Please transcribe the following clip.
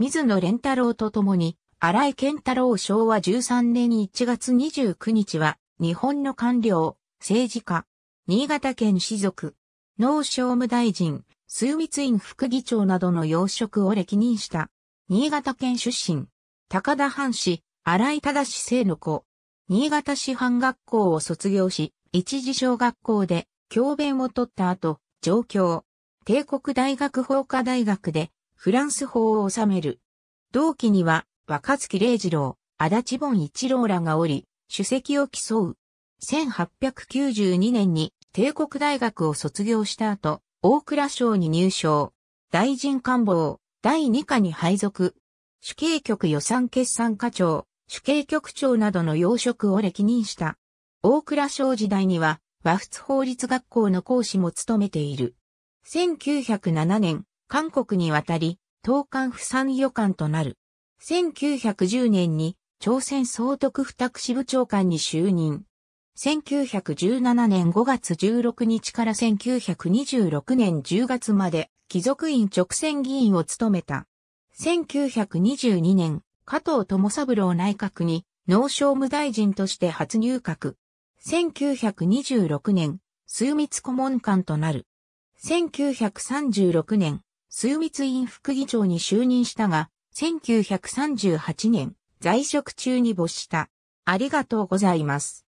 水野連太郎と共に、荒井健太郎昭和13年1月29日は、日本の官僚、政治家、新潟県士族、農商務大臣、水密院副議長などの要職を歴任した。新潟県出身、高田藩士、荒井正生の子。新潟市藩学校を卒業し、一時小学校で教鞭を取った後、上京。帝国大学法科大学でフランス法を治める。同期には、若月礼次郎、足立本一郎らがおり、主席を競う。1892年に帝国大学を卒業した後、大蔵省に入省。大臣官房、第2課に配属。主計局予算決算課長、主計局長などの要職を歴任した。大蔵省時代には、和仏法律学校の講師も務めている。1907年、韓国に渡り、東韓不参与官となる。1910年に朝鮮総督府託支部長官に就任。1917年5月16日から1926年10月まで貴族院直選議員を務めた。1922年、加藤智三郎内閣に農商務大臣として初入閣。1926年、枢密顧問官となる。1936年、ス密院委員副議長に就任したが、1938年、在職中に没した。ありがとうございます。